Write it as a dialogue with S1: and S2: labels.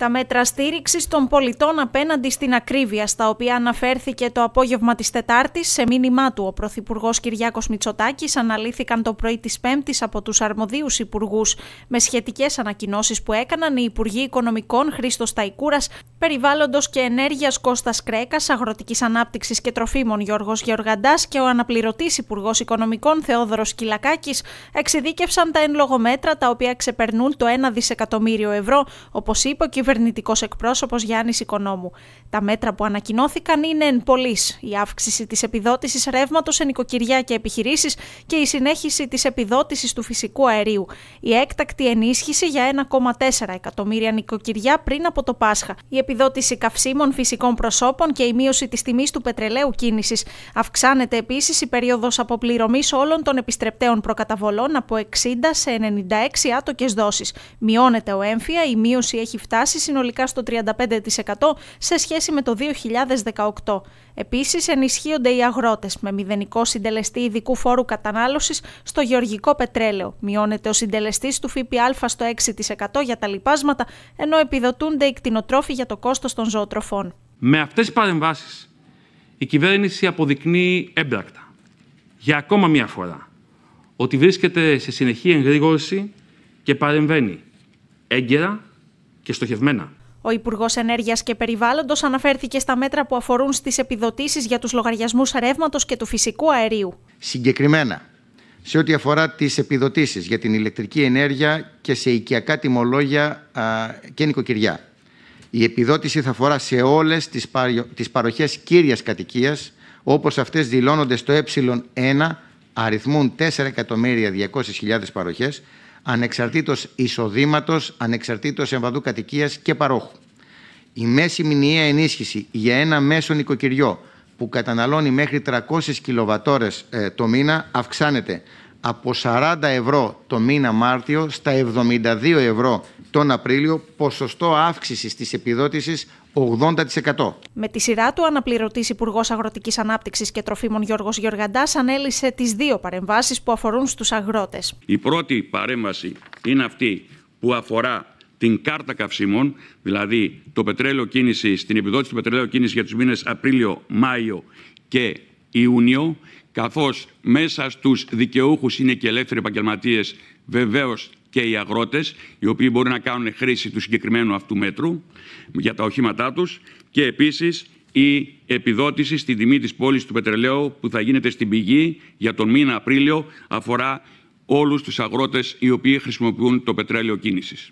S1: Τα μέτρα στήριξης των πολιτών απέναντι στην ακρίβεια, στα οποία αναφέρθηκε το απόγευμα της Τετάρτης, σε μήνυμά του ο Πρωθυπουργός Κυριάκος Μητσοτάκης, αναλύθηκαν το πρωί της Πέμπτης από τους αρμοδίους υπουργούς, με σχετικές ανακοινώσεις που έκαναν οι Υπουργοί Οικονομικών Χρήστος Ταϊκούρας, Περιβάλλοντος και Ενέργειας Κώστας Κρέκας, Αγροτικής Ανάπτυξης και Τροφίμων Γιώργος Γεωργαντάς και ο αναπληρωτής Υπουργός Οικονομικών Θεόδωρος Κυλακάκης, εξειδίκευσαν τα εν μέτρα τα οποία ξεπερνούν το 1 δισεκατομμύριο ευρώ, όπως είπε ο κυβερνητικός εκπρόσωπος Γιάννης Οικονόμου. Τα μέτρα που ανακοινώθηκαν είναι εν πωλή. Η αύξηση της επιδότησης ρεύματος σε νοικοκυριά και επιχειρήσεις και η συνέχιση της επιδότησης του φυσικού αερίου. Η έκτακτη ενίσχυση για 1,4 εκατομμύρια νοικοκυριά πριν από το Πάσχα. Η επιδότηση καυσίμων φυσικών προσώπων και η μείωση της τιμής του πετρελαίου κίνησης. Αυξάνεται επίσης η περίοδος αποπληρωμής όλων των επιστρεπτέων προκαταβολών από 60 σε 96 άτοκες δόσεις. Μειώνεται ο έμφυα, η μείωση έχει φτάσει συνολικά στο 35% σε σχέση με το 2018. Επίσης, ενισχύονται οι αγρότες με μηδενικό συντελεστή ειδικού φόρου κατανάλωσης στο γεωργικό πετρέλαιο. Μειώνεται ο συντελεστής του ΦΠΑ στο 6% για τα λοιπάσματα, ενώ επιδοτούνται οι κτηνοτρόφοι για το κόστος των ζωοτροφών.
S2: Με αυτές τις παρεμβάσεις, η κυβέρνηση αποδεικνύει έμπρακτα για ακόμα μία φορά ότι βρίσκεται σε συνεχή εγρήγορση και παρεμβαίνει έγκαιρα και
S3: στοχευμένα.
S1: Ο Υπουργός Ενέργειας και Περιβάλλοντος αναφέρθηκε στα μέτρα που αφορούν στις επιδοτήσεις για τους λογαριασμούς ρεύματος και του φυσικού αερίου.
S3: Συγκεκριμένα, σε ό,τι αφορά τις επιδοτήσεις για την ηλεκτρική ενέργεια και σε οικιακά τιμολόγια και νοικοκυριά. Η επιδότηση θα αφορά σε όλες τις παροχές κύριας κατοικίας, όπως αυτές δηλώνονται στο ε1, αριθμούν 4.200.000 παροχές ανεξαρτήτως εισοδήματος, ανεξαρτήτως εμβαδού κατοικίας και παρόχου. Η μέση μηνιαία ενίσχυση για ένα μέσο νοικοκυριό που καταναλώνει μέχρι 300 κιλοβατόρες ε, το μήνα αυξάνεται από 40 ευρώ το μήνα Μάρτιο στα 72 ευρώ τον Απρίλιο ποσοστό αύξησης της επιδότησης 80%.
S1: Με τη σειρά του, αναπληρωτής αναπληρωτή Υπουργός Αγροτικής Ανάπτυξης και Τροφίμων Γιώργος Γιοργαντά ανέλησε τις δύο παρεμβάσεις που αφορούν στους αγρότες.
S2: Η πρώτη παρέμβαση είναι αυτή που αφορά την κάρτα καυσίμων, δηλαδή το πετρέλαιο κίνηση, την επιδότηση του πετρελαίου κίνηση για τους μήνες Απρίλιο, Μάιο και Ιούνιο, καθώς μέσα στους δικαιούχους είναι και ελεύθεροι επαγγελματίες, βεβαίως και οι αγρότες, οι οποίοι μπορούν να κάνουν χρήση του συγκεκριμένου αυτού μέτρου για τα οχήματά τους και επίσης η επιδότηση στην τιμή της πόλης του πετρελαίου που θα γίνεται στην πηγή για τον μήνα Απρίλιο αφορά όλους τους αγρότες οι οποίοι χρησιμοποιούν το πετρέλαιο κίνησης.